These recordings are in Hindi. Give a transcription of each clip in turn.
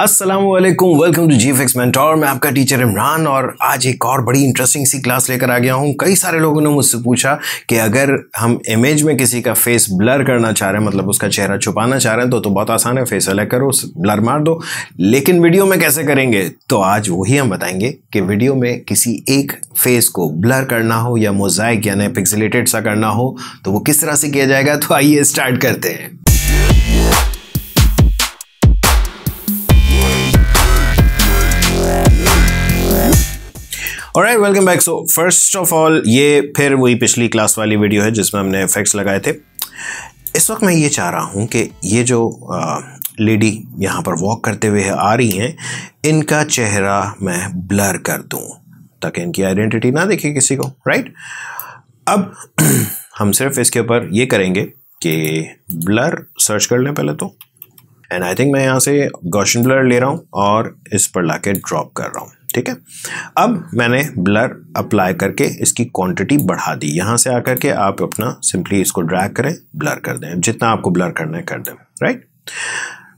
Aslam welcome to G fix mentor मैं आपका टीचर इमरान और आज एक और बड़ी इंटरेस्टिंग सी क्लास लेकर आ गया हूँ कई सारे लोगों ने मुझसे पूछा कि अगर हम इमेज में किसी का फेस ब्लर करना चाह रहे हैं मतलब उसका चेहरा छुपाना चाह रहे हैं तो तो बहुत आसान है फेस अलग करो ब्लर मार दो लेकिन वीडियो में कैसे करेंगे तो आज वही हम बताएंगे कि वीडियो में किसी एक फेस को ब्लर करना हो या मोजाइक यानी पिक्सलेटेड सा करना हो तो वो किस तरह से किया जाएगा तो आइए स्टार्ट करते हैं और welcome back so first of all ये फिर वही पिछली क्लास वाली वीडियो है जिसमें हमने इफेक्ट्स लगाए थे इस वक्त मैं ये चाह रहा हूँ कि ये जो आ, लेडी यहाँ पर वॉक करते हुए आ रही हैं इनका चेहरा मैं ब्लर कर दूँ ताकि इनकी आइडेंटिटी ना दिखे किसी को राइट अब हम सिर्फ इसके ऊपर ये करेंगे कि ब्लर सर्च कर लें पहले तो एंड आई थिंक मैं यहाँ से गोशन ब्लर ले रहा हूँ और इस पर ला ड्रॉप कर रहा हूँ ठीक है अब मैंने ब्लर अप्लाई करके इसकी क्वांटिटी बढ़ा दी यहां से आकर के आप अपना सिंपली इसको ड्रैग करें ब्लर कर दें जितना आपको ब्लर करना है कर दें राइट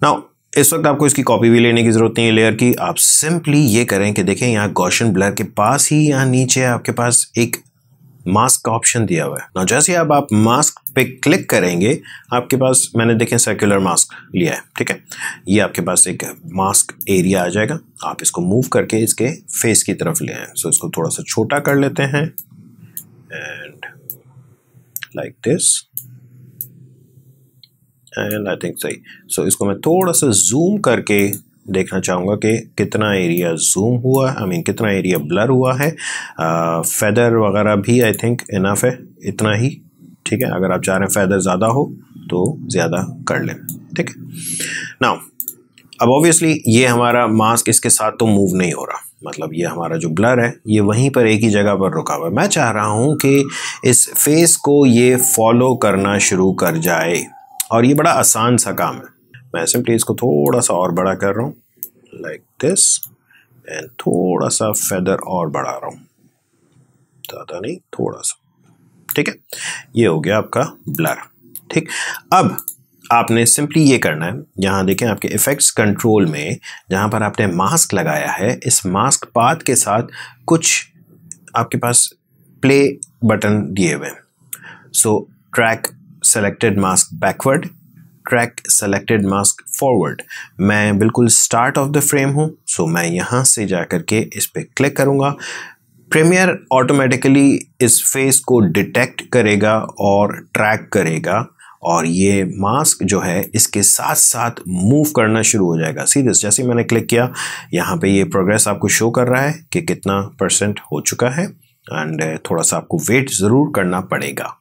नाउ इस वक्त आपको इसकी कॉपी भी लेने की ज़रूरत नहीं है लेयर की आप सिंपली ये करें कि देखें यहाँ गौशन ब्लर के पास ही यहाँ नीचे आपके पास एक मास्क का ऑप्शन दिया हुआ है ना जैसे अब आप मास्क पे क्लिक करेंगे आपके पास मैंने देखें सर्कुलर मास्क लिया है ठीक है ये आपके पास एक मास्क एरिया आ जाएगा आप इसको मूव करके इसके फेस की तरफ ले आए सो इसको थोड़ा सा छोटा कर लेते हैं and like this and I think सही सो इसको मैं थोड़ा सा जूम करके देखना चाहूँगा कि कितना एरिया जूम हुआ आई I मीन mean, कितना एरिया ब्लर हुआ है uh, वगैरह भी आई थिंक इनफ है इतना ही ठीक है अगर आप चाह रहे हैं फैदर ज़्यादा हो तो ज़्यादा कर लें ठीक है ना अब ऑब्वियसली ये हमारा मास्क इसके साथ तो मूव नहीं हो रहा मतलब ये हमारा जो ब्लर है ये वहीं पर एक ही जगह पर रुका हुआ है मैं चाह रहा हूँ कि इस फेस को ये फॉलो करना शुरू कर जाए और ये बड़ा आसान सा काम है मैं सिंपली इसको थोड़ा सा और बड़ा कर रहा हूँ लाइक दिस एंड थोड़ा सा फेदर और बढ़ा रहा हूँ ज़्यादा नहीं थोड़ा सा ठीक है ये हो गया आपका ब्लर ठीक अब आपने सिंपली ये करना है यहाँ देखें आपके इफ़ेक्ट्स कंट्रोल में जहाँ पर आपने मास्क लगाया है इस मास्क पाथ के साथ कुछ आपके पास प्ले बटन दिए हुए हैं so track selected mask backward track selected mask forward मैं बिल्कुल स्टार्ट ऑफ द फ्रेम हूँ सो मैं यहाँ से जा कर के इस पर क्लिक करूँगा प्रीमियर ऑटोमेटिकली इस फेस को डिटेक्ट करेगा और ट्रैक करेगा और ये मास्क जो है इसके साथ साथ मूव करना शुरू हो जाएगा सी दिस जैसे मैंने क्लिक किया यहाँ पे ये प्रोग्रेस आपको शो कर रहा है कि कितना परसेंट हो चुका है एंड थोड़ा सा आपको वेट ज़रूर करना पड़ेगा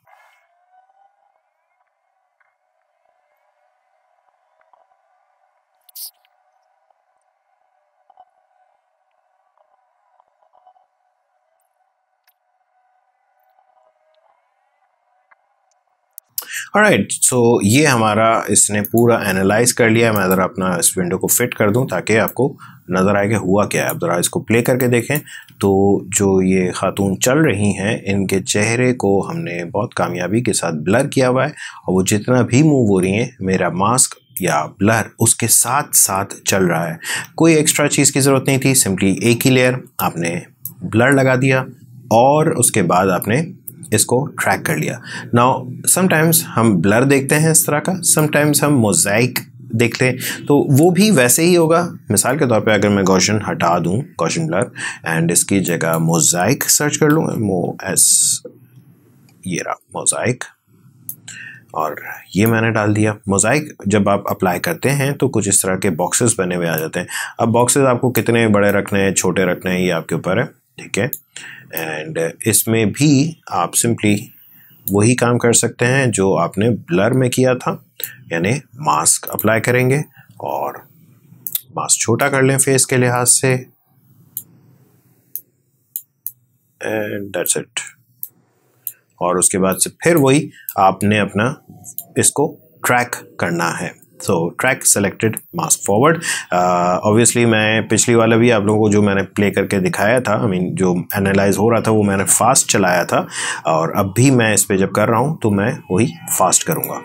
राइट सो so, ये हमारा इसने पूरा एनालाइज कर लिया मैं ज़रा अपना इस विंडो को फिट कर दूँ ताकि आपको नज़र आए कि हुआ क्या है आप ज़रा इसको प्ले करके देखें तो जो ये खातून चल रही हैं इनके चेहरे को हमने बहुत कामयाबी के साथ ब्लर किया हुआ है और वो जितना भी मूव हो रही हैं मेरा मास्क या ब्लर उसके साथ साथ चल रहा है कोई एक्स्ट्रा चीज़ की ज़रूरत नहीं थी सिंपली एक ही लेयर आपने ब्लर लगा दिया और उसके बाद आपने इसको ट्रैक कर लिया नाउ समटाइम्स हम ब्लर देखते हैं इस तरह का समटाइम्स हम मोजाइक देख लें तो वो भी वैसे ही होगा मिसाल के तौर पे अगर मैं गौशन हटा दूं गौशन ब्लर एंड इसकी जगह मोजाइक सर्च कर लूँ मो एस ये रहा मोजाइक और ये मैंने डाल दिया मोजाइक जब आप अप्लाई करते हैं तो कुछ इस तरह के बॉक्सेस बने हुए आ जाते हैं अब बॉक्सेस आपको कितने बड़े रखने हैं छोटे रखने हैं ये आपके ऊपर है ठीक है एंड uh, इसमें भी आप सिंपली वही काम कर सकते हैं जो आपने ब्लर में किया था यानी मास्क अप्लाई करेंगे और मास्क छोटा कर लें फेस के लिहाज से एंड दैट्स इट और उसके बाद से फिर वही आपने अपना इसको ट्रैक करना है so track selected mask forward obviously मैं पिछली वाला भी आप लोगों को जो मैंने प्ले करके दिखाया था आई I मीन mean, जो एनालाइज हो रहा था वो मैंने फास्ट चलाया था और अब भी मैं इस पर जब कर रहा हूँ तो मैं वही फास्ट करूँगा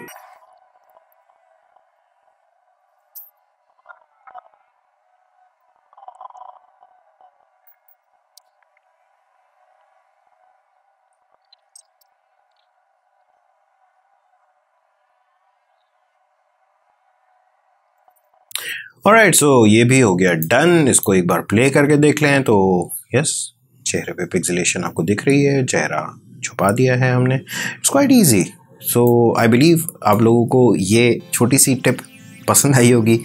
और राइट सो ये भी हो गया डन इसको एक बार प्ले करके देख लें तो यस चेहरे पे पिक्सलेशन आपको दिख रही है चेहरा छुपा दिया है हमने it's quite easy so I believe आप लोगों को ये छोटी सी टिप पसंद आई होगी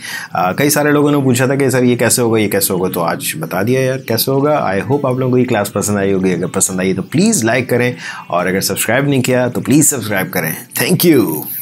कई सारे लोगों ने पूछा था कि सर ये कैसे होगा ये कैसे होगा तो आज बता दिया यार कैसे होगा आई होप आप लोगों को ये क्लास पसंद आई होगी अगर पसंद आई तो प्लीज़ लाइक करें और अगर सब्सक्राइब नहीं किया तो प्लीज़ सब्सक्राइब करें थैंक यू